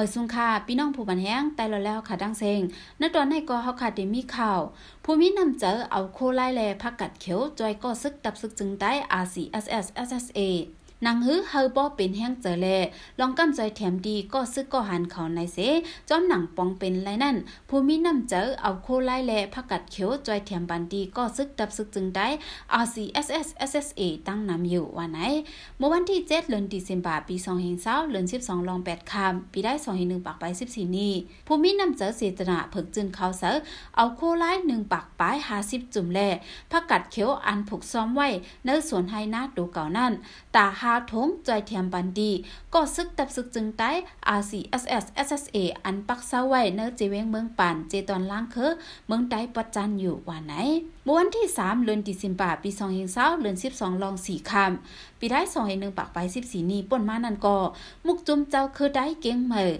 มื่อสุงค่าพี่น้องผู้บันแห้งตายแล้วแล้วค่ะดังเซงณตอนในก็เฮาค่ะไดมีข่าว ผู้มีนำเจอเอาโคไล่แลพักกัดเขียวจอยก็ซึกตับซึกจึงใต้ RCSS SSA นางฮื้อเฮาบ่เป็นแห้งเจอแลลองกำใจแถมดีก็ซึกก็หันเขาในเสจอมหนังปองเป็นไรนั่นผู้มีน้ำเจอเอาโคไล่แลผักกัดเขียวจอยแถมบันดีก็ซึกดับซึกจึงได้ RCSS SSA ตั้งนำอยู่ว่าไหนเมื่อวันที่7เดือนธันวาคมปี2020เดือน12ลอง8คดำปีได้2่1ปากไป14นี้ผู้มีน้ำเจอเสตนาเพิกจึงเขาเสเอาโคไล่1ปากปลาย50จุ่มแลผักกัดเขียวอันผูกซ้อมไว้ในสวนไหนาดูเก่านั่น ตาหาาทมจอยเทียมบันดี ก็ซึกตับซึกจึงใต้ RCSS SSA อันปักเสาไว้เนอเจเวงเมืองป่านเจตอนล่างเคอเมืองใต้ประจันอยู่ว่าไหนมวันที่3เดือนติสิมบาปี2องเงาเเดือน 12 ลอง 4คำปี ได้2่งปากไป14 นี้ป่นมานั่นก็ มุกจุมเจ้าคือได้เก่งเหม่อ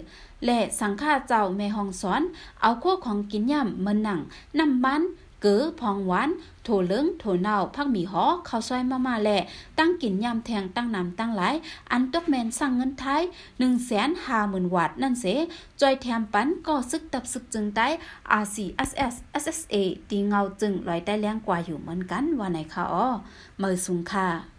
และสังฆาเจ้าแม่ห้องสอน เอาขั้วของกินย่ำเมันหนังน้ำมันก๋อพองหวานโถเลิงโถเน่าพักหมี่หอข้าวซอยมามาแหละ ตั้งกินยำแทง ตั้งนำตั้งหลาย อันตกแมนสั่งเงินไทย หนึ่งแสนห้าหมื่นวัดนั่นเสจอยแถมปันก็ซึกตับซึกจึงได้ RCSS SSA ตีเงาจึงลอยไต้แรงกว่าอยู่เหมือนกัน ว่าไหนคะอ๋อเมือสุงค่ะ